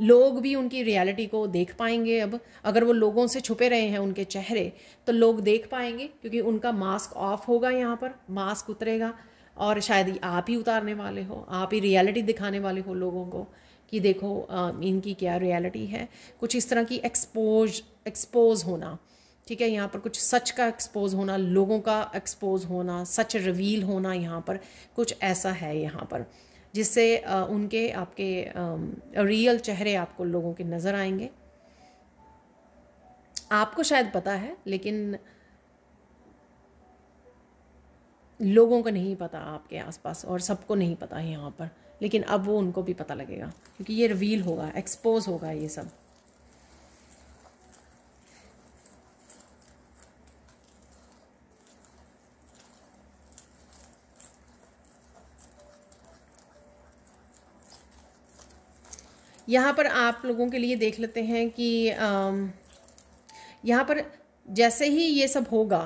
लोग भी उनकी रियलिटी को देख पाएंगे अब अगर वो लोगों से छुपे रहे हैं उनके चेहरे तो लोग देख पाएंगे क्योंकि उनका मास्क ऑफ होगा यहाँ पर मास्क उतरेगा और शायद आप ही उतारने वाले हो आप ही रियलिटी दिखाने वाले हो लोगों को कि देखो इनकी क्या रियलिटी है कुछ इस तरह की एक्सपोज एक्सपोज होना ठीक है यहाँ पर कुछ सच का एक्सपोज होना लोगों का एक्सपोज होना सच रिवील होना यहाँ पर कुछ ऐसा है यहाँ पर जिससे उनके आपके रियल चेहरे आपको लोगों के नज़र आएंगे आपको शायद पता है लेकिन लोगों को नहीं पता आपके आसपास और सबको नहीं पता यहाँ पर लेकिन अब वो उनको भी पता लगेगा क्योंकि ये रिवील होगा एक्सपोज होगा ये सब यहाँ पर आप लोगों के लिए देख लेते हैं कि यहाँ पर जैसे ही ये सब होगा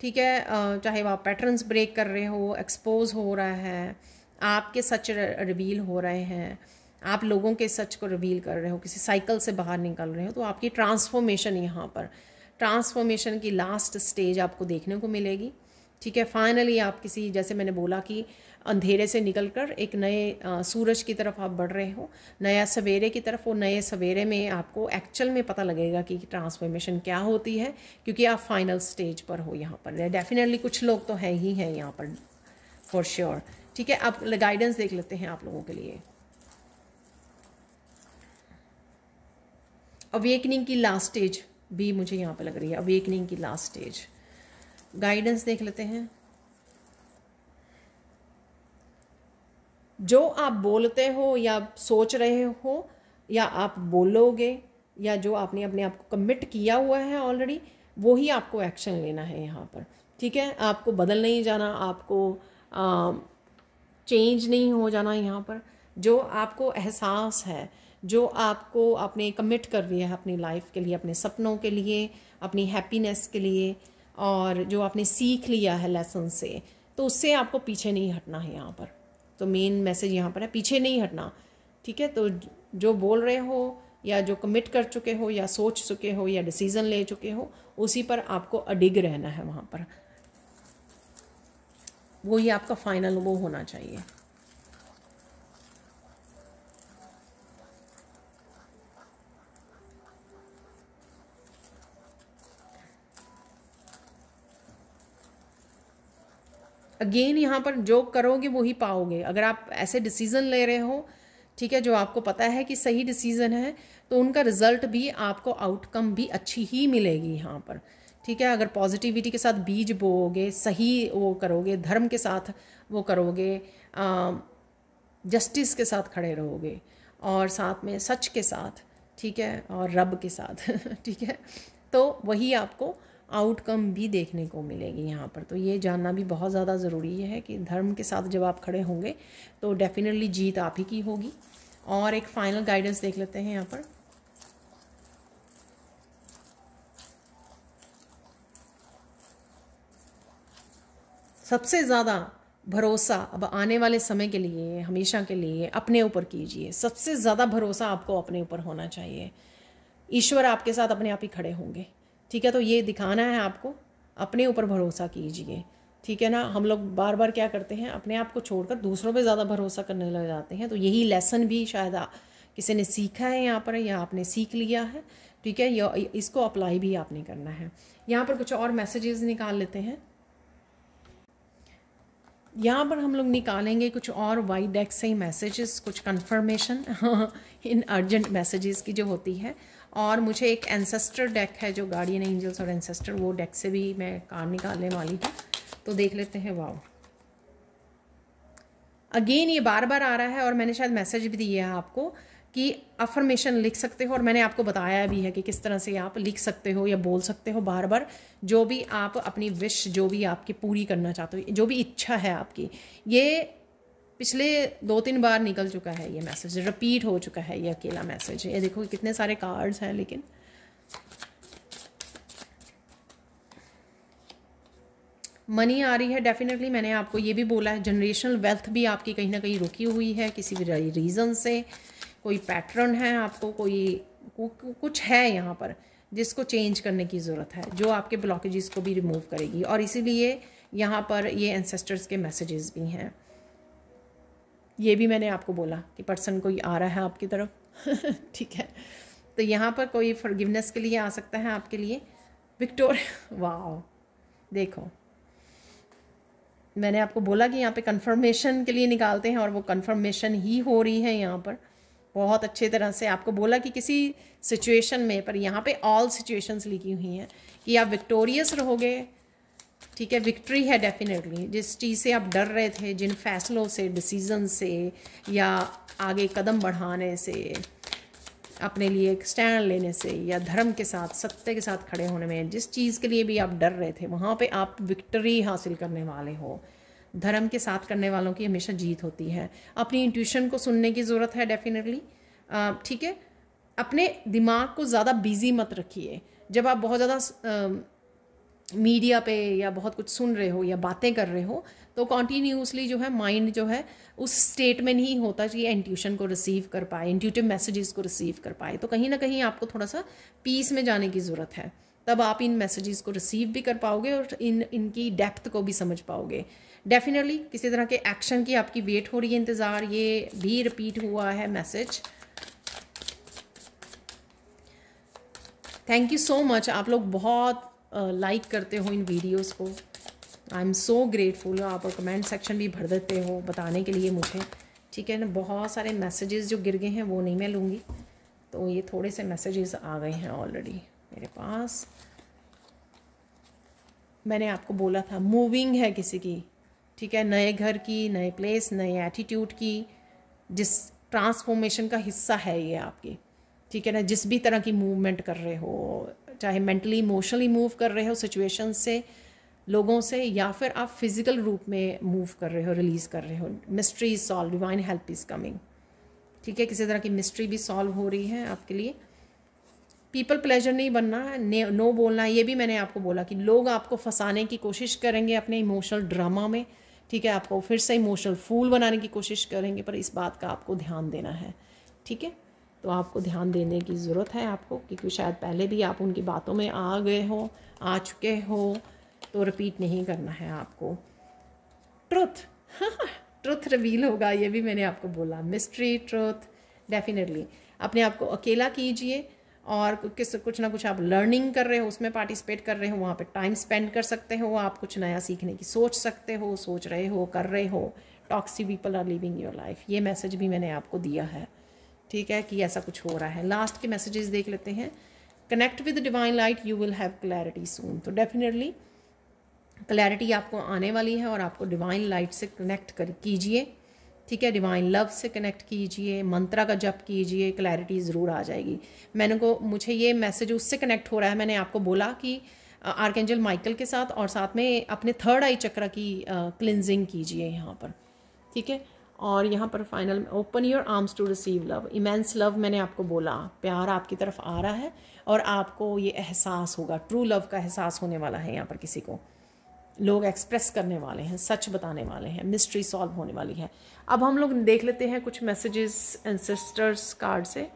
ठीक है चाहे वह पैटर्न्स ब्रेक कर रहे हो एक्सपोज हो रहा है आपके सच रिवील हो रहे हैं आप लोगों के सच को रिवील कर रहे हो किसी साइकिल से बाहर निकल रहे हो तो आपकी ट्रांसफॉर्मेशन यहाँ पर ट्रांसफॉर्मेशन की लास्ट स्टेज आपको देखने को मिलेगी ठीक है फाइनली आप किसी जैसे मैंने बोला कि अंधेरे से निकलकर एक नए आ, सूरज की तरफ आप बढ़ रहे हो नया सवेरे की तरफ वो नए सवेरे में आपको एक्चुअल में पता लगेगा कि ट्रांसफॉर्मेशन क्या होती है क्योंकि आप फाइनल स्टेज पर हो यहाँ पर डेफिनेटली कुछ लोग तो है ही हैं यहाँ पर फॉर श्योर sure. ठीक है आप गाइडेंस देख लेते हैं आप लोगों के लिए अवेकनिंग की लास्ट स्टेज भी मुझे यहां पे लग रही है अवेकनिंग की लास्ट स्टेज गाइडेंस देख लेते हैं जो आप बोलते हो या सोच रहे हो या आप बोलोगे या जो आपने अपने आप को कमिट किया हुआ है ऑलरेडी वो ही आपको एक्शन लेना है यहाँ पर ठीक है आपको बदल नहीं जाना आपको चेंज नहीं हो जाना यहाँ पर जो आपको एहसास है जो आपको आपने कमिट कर दिया है अपनी लाइफ के लिए अपने सपनों के लिए अपनी हैप्पीनेस के लिए और जो आपने सीख लिया है लेसन से तो उससे आपको पीछे नहीं हटना है यहाँ पर तो मेन मैसेज यहाँ पर है पीछे नहीं हटना ठीक है तो जो बोल रहे हो या जो कमिट कर चुके हो या सोच चुके हो या डिसीज़न ले चुके हो उसी पर आपको अडिग रहना है वहाँ पर वो ही आपका फाइनल वो होना चाहिए अगेन यहां पर जो करोगे वो ही पाओगे अगर आप ऐसे डिसीज़न ले रहे हो ठीक है जो आपको पता है कि सही डिसीज़न है तो उनका रिज़ल्ट भी आपको आउटकम भी अच्छी ही मिलेगी यहां पर ठीक है अगर पॉजिटिविटी के साथ बीज बोओगे सही वो करोगे धर्म के साथ वो करोगे जस्टिस के साथ खड़े रहोगे और साथ में सच के साथ ठीक है और रब के साथ ठीक है तो वही आपको आउटकम भी देखने को मिलेगी यहाँ पर तो ये जानना भी बहुत ज़्यादा ज़रूरी है कि धर्म के साथ जब आप खड़े होंगे तो डेफिनेटली जीत आप ही की होगी और एक फ़ाइनल गाइडेंस देख लेते हैं यहाँ पर सबसे ज़्यादा भरोसा अब आने वाले समय के लिए हमेशा के लिए अपने ऊपर कीजिए सबसे ज़्यादा भरोसा आपको अपने ऊपर होना चाहिए ईश्वर आपके साथ अपने आप ही खड़े होंगे ठीक है तो ये दिखाना है आपको अपने ऊपर भरोसा कीजिए ठीक है ना हम लोग बार बार क्या करते हैं अपने आप को छोड़कर दूसरों पे ज़्यादा भरोसा करने लग जाते हैं तो यही लेसन भी शायद किसी ने सीखा है यहाँ पर या आपने सीख लिया है ठीक है इसको अप्लाई भी आपने करना है यहाँ पर कुछ और मैसेजेस निकाल लेते हैं यहाँ पर हम लोग निकालेंगे कुछ और वाई डेक से ही मैसेजेस कुछ कंफर्मेशन इन अर्जेंट मैसेजेस की जो होती है और मुझे एक एनसेस्टर डेक है जो गार्डियन एंजल्स और एनसेस्टर वो डेक से भी मैं कार निकालने वाली हूँ तो देख लेते हैं वाओ अगेन ये बार बार आ रहा है और मैंने शायद मैसेज भी दिया है आपको कि अफर्मेशन लिख सकते हो और मैंने आपको बताया भी है कि किस तरह से आप लिख सकते हो या बोल सकते हो बार बार जो भी आप अपनी विश जो भी आपकी पूरी करना चाहते हो जो भी इच्छा है आपकी ये पिछले दो तीन बार निकल चुका है ये मैसेज रिपीट हो चुका है ये अकेला मैसेज ये देखो कितने सारे कार्ड्स हैं लेकिन मनी आ रही है डेफिनेटली मैंने आपको ये भी बोला है जनरेशनल वेल्थ भी आपकी कहीं ना कहीं रुकी हुई है किसी भी रीज़न से कोई पैटर्न है आपको कोई कुछ है यहाँ पर जिसको चेंज करने की ज़रूरत है जो आपके ब्लॉकेजेस को भी रिमूव करेगी और इसीलिए यहाँ पर ये एंसेस्टर्स के मैसेजेस भी हैं ये भी मैंने आपको बोला कि पर्सन कोई आ रहा है आपकी तरफ ठीक है तो यहाँ पर कोई फॉरगिवनेस के लिए आ सकता है आपके लिए विक्टोर वाह देखो मैंने आपको बोला कि यहाँ पे कंफर्मेशन के लिए निकालते हैं और वो कंफर्मेशन ही हो रही है यहाँ पर बहुत अच्छे तरह से आपको बोला कि किसी सिचुएशन में पर यहाँ पे ऑल सिचुएशंस लिखी हुई हैं कि आप विक्टोरियस रहोगे ठीक है विक्ट्री है डेफिनेटली जिस चीज़ से आप डर रहे थे जिन फैसलों से डिसीजन से या आगे कदम बढ़ाने से अपने लिए एक स्टैंड लेने से या धर्म के साथ सत्य के साथ खड़े होने में जिस चीज़ के लिए भी आप डर रहे थे वहाँ पे आप विक्ट्री हासिल करने वाले हो धर्म के साथ करने वालों की हमेशा जीत होती है अपनी इंट्यूशन को सुनने की ज़रूरत है डेफिनेटली ठीक है अपने दिमाग को ज़्यादा बिजी मत रखिए जब आप बहुत ज़्यादा मीडिया पे या बहुत कुछ सुन रहे हो या बातें कर रहे हो तो कॉन्टीन्यूसली जो है माइंड जो है उस स्टेट में नहीं होता कि इंट्यूशन को रिसीव कर पाए इंट्यूटिव मैसेजेस को रिसीव कर पाए तो कहीं ना कहीं आपको थोड़ा सा पीस में जाने की ज़रूरत है तब आप इन मैसेजेस को रिसीव भी कर पाओगे और इन इनकी डेप्थ को भी समझ पाओगे डेफिनेटली किसी तरह के एक्शन की आपकी वेट हो रही है इंतज़ार ये भी रिपीट हुआ है message thank you so much आप लोग बहुत लाइक uh, करते हो इन वीडियोस को आई एम सो ग्रेटफुल आप और कमेंट सेक्शन भी भर देते हो बताने के लिए मुझे ठीक है ना बहुत सारे मैसेजेस जो गिर गए हैं वो नहीं मैं लूँगी तो ये थोड़े से मैसेजेस आ गए हैं ऑलरेडी मेरे पास मैंने आपको बोला था मूविंग है किसी की ठीक है नए घर की नए प्लेस नए एटीट्यूड की जिस ट्रांसफॉर्मेशन का हिस्सा है ये आपकी ठीक है ना जिस भी तरह की मूवमेंट कर रहे हो चाहे मेंटली इमोशनली मूव कर रहे हो सिचुएशन से लोगों से या फिर आप फिजिकल रूप में मूव कर रहे हो रिलीज़ कर रहे हो mystery is solve divine help is coming ठीक है किसी तरह की मिस्ट्री भी सॉल्व हो रही है आपके लिए पीपल प्लेजर नहीं बनना नो बोलना ये भी मैंने आपको बोला कि लोग आपको फंसाने की कोशिश करेंगे अपने इमोशनल ड्रामा में ठीक है आपको फिर से इमोशनल फूल बनाने की कोशिश करेंगे पर इस बात का आपको ध्यान देना है ठीक है तो आपको ध्यान देने की ज़रूरत है आपको क्योंकि शायद पहले भी आप उनकी बातों में आ गए हो आ चुके हो तो रिपीट नहीं करना है आपको ट्रुथ ट्रुथ रिवील होगा ये भी मैंने आपको बोला मिस्ट्री ट्रुथ डेफिनेटली अपने आप को अकेला कीजिए और किस कुछ ना कुछ आप लर्निंग कर रहे हो उसमें पार्टिसिपेट कर रहे हो वहाँ पे टाइम स्पेंड कर सकते हो आप कुछ नया सीखने की सोच सकते हो सोच रहे हो कर रहे हो toxic people are leaving your life ये मैसेज भी मैंने आपको दिया है ठीक है कि ऐसा कुछ हो रहा है लास्ट के मैसेजेस देख लेते हैं connect with divine light you will have clarity soon तो डेफिनेटली क्लैरिटी आपको आने वाली है और आपको डिवाइन लाइट से कनेक्ट कर कीजिए ठीक है डिवाइन लव से कनेक्ट कीजिए मंत्रा का जप कीजिए क्लैरिटी ज़रूर आ जाएगी मैंने को मुझे ये मैसेज उससे कनेक्ट हो रहा है मैंने आपको बोला कि आर्केंजल माइकल के साथ और साथ में अपने थर्ड आई चक्र की क्लिनजिंग कीजिए यहाँ पर ठीक है और यहाँ पर final open your arms to receive love immense love मैंने आपको बोला प्यार आपकी तरफ आ रहा है और आपको ये एहसास होगा ट्रू लव का एहसास होने वाला है यहाँ पर किसी को लोग एक्सप्रेस करने वाले हैं सच बताने वाले हैं मिस्ट्री सॉल्व होने वाली है अब हम लोग देख लेते हैं कुछ मैसेजेस एंसेस्टर्स कार्ड से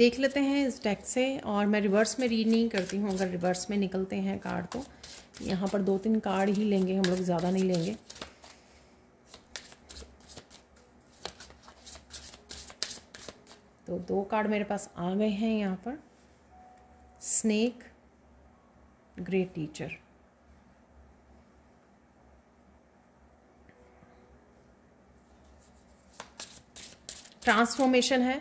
देख लेते हैं इस डेक से और मैं रिवर्स में रीड नहीं करती हूँ अगर रिवर्स में निकलते हैं कार्ड तो यहाँ पर दो तीन कार्ड ही लेंगे हम लोग ज़्यादा नहीं लेंगे तो दो कार्ड मेरे पास आ गए हैं यहाँ पर स्नेक great teacher. ट्रांसफॉर्मेशन है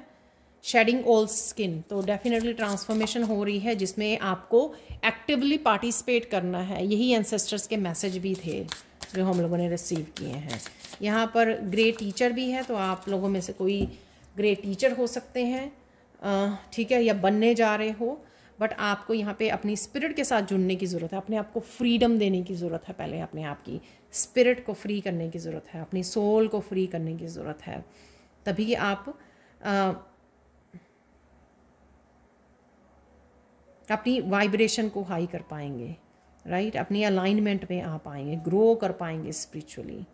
शेडिंग ओल्ड स्किन तो डेफिनेटली ट्रांसफॉर्मेशन हो रही है जिसमें आपको एक्टिवली पार्टिसिपेट करना है यही एंसेस्टर्स के मैसेज भी थे जो हम लोगों ने रिसीव किए हैं यहाँ पर ग्रेट टीचर भी है तो आप लोगों में से कोई ग्रेट टीचर हो सकते हैं ठीक है या बनने जा रहे हो बट आपको यहाँ पे अपनी स्पिरिट के साथ जुड़ने की ज़रूरत है अपने आप को फ्रीडम देने की ज़रूरत है पहले अपने आप की स्पिरिट को फ्री करने की ज़रूरत है अपनी सोल को फ्री करने की ज़रूरत है तभी आप आ, अपनी वाइब्रेशन को हाई कर पाएंगे राइट right? अपनी अलाइनमेंट में आ पाएंगे ग्रो कर पाएंगे स्पिरिचुअली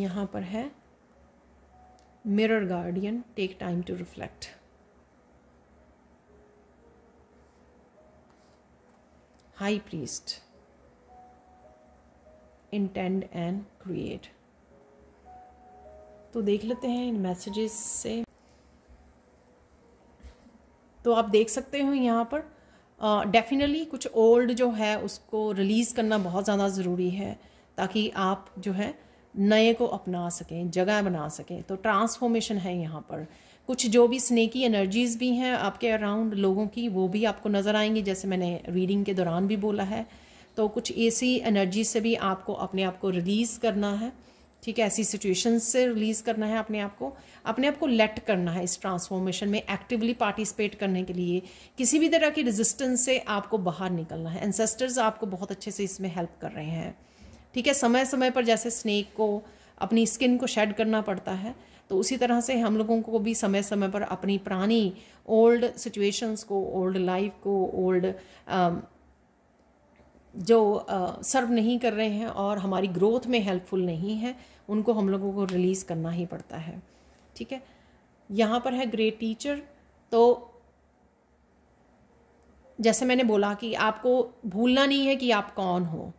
यहाँ पर है mirror guardian take time to reflect high priest intend and create तो देख लेते हैं इन मैसेजेस से तो आप देख सकते हो यहाँ पर डेफिनेटली uh, कुछ ओल्ड जो है उसको रिलीज़ करना बहुत ज़्यादा ज़रूरी है ताकि आप जो है नए को अपना सकें जगह बना सकें तो ट्रांसफॉर्मेशन है यहाँ पर कुछ जो भी स्नेकी एनर्जीज़ भी हैं आपके अराउंड लोगों की वो भी आपको नज़र आएंगी जैसे मैंने रीडिंग के दौरान भी बोला है तो कुछ ऐसी एनर्जी से भी आपको अपने आप को रिलीज़ करना है ठीक है ऐसी सिचुएशन से रिलीज़ करना है अपने आप को अपने आप को लेट करना है इस ट्रांसफॉर्मेशन में एक्टिवली पार्टिसिपेट करने के लिए किसी भी तरह की रेजिस्टेंस से आपको बाहर निकलना है एनसेस्टर्स आपको बहुत अच्छे से इसमें हेल्प कर रहे हैं ठीक है समय समय पर जैसे स्नेक को अपनी स्किन को शेड करना पड़ता है तो उसी तरह से हम लोगों को भी समय समय पर अपनी पुरानी ओल्ड सिचुएशंस को ओल्ड लाइफ को ओल्ड um, जो सर्व uh, नहीं कर रहे हैं और हमारी ग्रोथ में हेल्पफुल नहीं है उनको हम लोगों को रिलीज़ करना ही पड़ता है ठीक है यहाँ पर है ग्रेट टीचर तो जैसे मैंने बोला कि आपको भूलना नहीं है कि आप कौन हो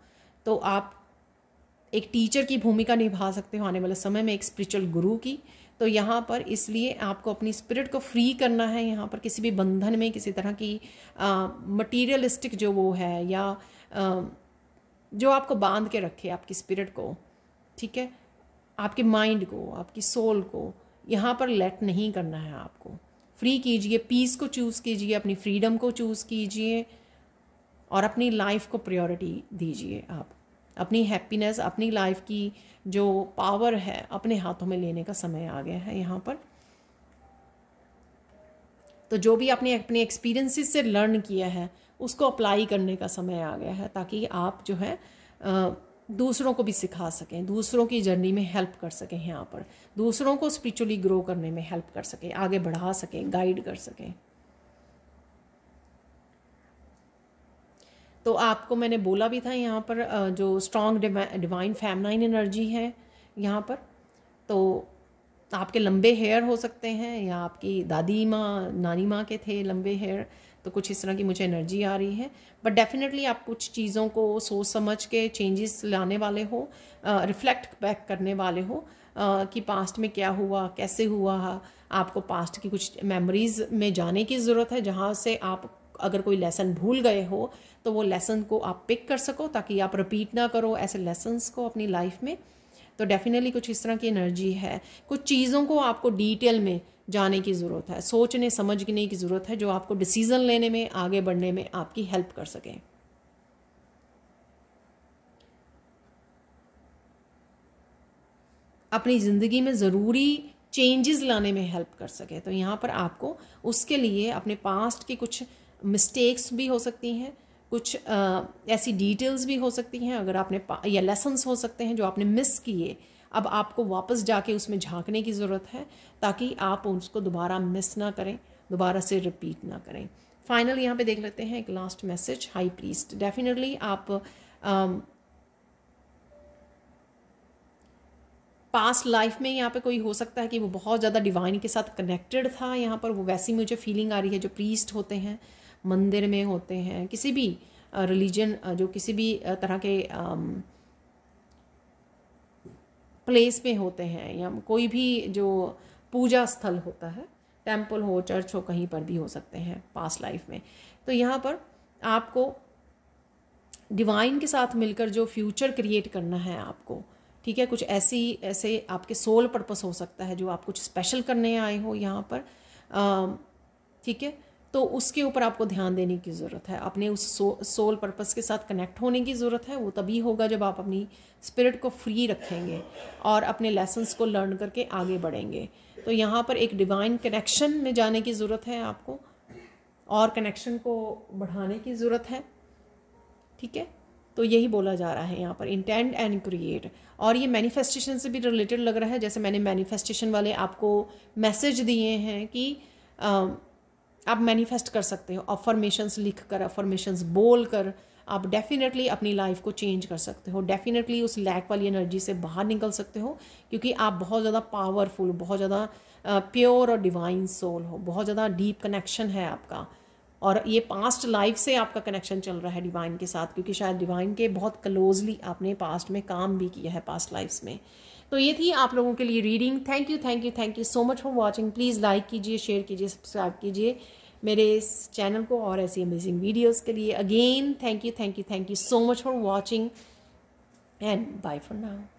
तो आप एक टीचर की भूमिका निभा सकते हो आने वाले समय में एक स्पिरिचुअल गुरु की तो यहाँ पर इसलिए आपको अपनी स्पिरिट को फ्री करना है यहाँ पर किसी भी बंधन में किसी तरह की मटीरियलिस्टिक जो वो है या आ, जो आपको बांध के रखे आपकी स्पिरिट को ठीक है आपके माइंड को आपकी सोल को यहाँ पर लेट नहीं करना है आपको फ्री कीजिए पीस को चूज़ कीजिए अपनी फ्रीडम को चूज़ कीजिए और अपनी लाइफ को प्रायोरिटी दीजिए आप अपनी हैप्पीनेस अपनी लाइफ की जो पावर है अपने हाथों में लेने का समय आ गया है यहाँ पर तो जो भी आपने अपने एक्सपीरियंसेस से लर्न किया है उसको अप्लाई करने का समय आ गया है ताकि आप जो है दूसरों को भी सिखा सकें दूसरों की जर्नी में हेल्प कर सकें यहाँ पर दूसरों को स्पिरिचुअली ग्रो करने में हेल्प कर सकें आगे बढ़ा सकें गाइड कर सकें तो आपको मैंने बोला भी था यहाँ पर जो स्ट्रॉन्ग डिवाइन फैमलाइन एनर्जी है यहाँ पर तो आपके लंबे हेयर हो सकते हैं या आपकी दादी माँ नानी माँ के थे लंबे हेयर तो कुछ इस तरह की मुझे एनर्जी आ रही है बट डेफिनेटली आप कुछ चीज़ों को सोच समझ के चेंजेस लाने वाले हो रिफ्लेक्ट uh, बैक करने वाले हो uh, कि पास्ट में क्या हुआ कैसे हुआ आपको पास्ट की कुछ मेमोरीज़ में जाने की ज़रूरत है जहाँ से आप अगर कोई लेसन भूल गए हो तो वो लेसन को आप पिक कर सको ताकि आप रिपीट ना करो ऐसे लेसन्स को अपनी लाइफ में तो डेफिनेटली कुछ इस तरह की एनर्जी है कुछ चीज़ों को आपको डिटेल में जाने की ज़रूरत है सोचने समझने की ज़रूरत है जो आपको डिसीज़न लेने में आगे बढ़ने में आपकी हेल्प कर सकें अपनी ज़िंदगी में ज़रूरी चेंजेस लाने में हेल्प कर सके तो यहाँ पर आपको उसके लिए अपने पास्ट की कुछ मिस्टेक्स भी हो सकती हैं कुछ आ, ऐसी डिटेल्स भी हो सकती हैं अगर आपने या लेसन्स हो सकते हैं जो आपने मिस किए अब आपको वापस जाके उसमें झांकने की ज़रूरत है ताकि आप उसको दोबारा मिस ना करें दोबारा से रिपीट ना करें फाइनल यहाँ पे देख लेते हैं एक last message high priest definitely आप पास्ट लाइफ में यहाँ पे कोई हो सकता है कि वो बहुत ज़्यादा डिवाइन के साथ कनेक्टेड था यहाँ पर वो वैसी मुझे फीलिंग आ रही है जो प्रीस्ट होते हैं मंदिर में होते हैं किसी भी रिलीजन जो किसी भी तरह के प्लेस में होते हैं या कोई भी जो पूजा स्थल होता है टेम्पल हो चर्च हो कहीं पर भी हो सकते हैं पास्ट लाइफ में तो यहाँ पर आपको डिवाइन के साथ मिलकर जो फ्यूचर क्रिएट करना है आपको ठीक है कुछ ऐसी ऐसे आपके सोल पर्पस हो सकता है जो आप कुछ स्पेशल करने आए हो यहाँ पर ठीक है तो उसके ऊपर आपको ध्यान देने की ज़रूरत है अपने उस सो, सोल पर्पस के साथ कनेक्ट होने की ज़रूरत है वो तभी होगा जब आप अपनी स्पिरिट को फ्री रखेंगे और अपने लेसन्स को लर्न करके आगे बढ़ेंगे तो यहाँ पर एक डिवाइन कनेक्शन में जाने की ज़रूरत है आपको और कनेक्शन को बढ़ाने की ज़रूरत है ठीक है तो यही बोला जा रहा है यहाँ पर इंटेंट एंड क्रिएट और ये मैनिफेस्टेशन से भी रिलेटेड लग रहा है जैसे मैंने मैनिफेस्टेशन वाले आपको मैसेज दिए हैं कि आप मैनिफेस्ट कर सकते हो अफॉर्मेशंस लिख कर अफर्मेशंस बोल कर आप डेफिनेटली अपनी लाइफ को चेंज कर सकते हो डेफिनेटली उस लैक वाली एनर्जी से बाहर निकल सकते हो क्योंकि आप बहुत ज़्यादा पावरफुल बहुत ज़्यादा प्योर और डिवाइन सोल हो बहुत ज़्यादा डीप कनेक्शन है आपका और ये पास्ट लाइफ से आपका कनेक्शन चल रहा है डिवाइन के साथ क्योंकि शायद डिवाइन के बहुत क्लोजली आपने पास्ट में काम भी किया है पास्ट लाइफ में तो ये थी आप लोगों के लिए reading thank you thank you thank you so much for watching please like कीजिए शेयर कीजिए सब्सक्राइब कीजिए मेरे इस चैनल को और ऐसी अमेजिंग वीडियोस के लिए again thank you thank you thank you so much for watching and bye for now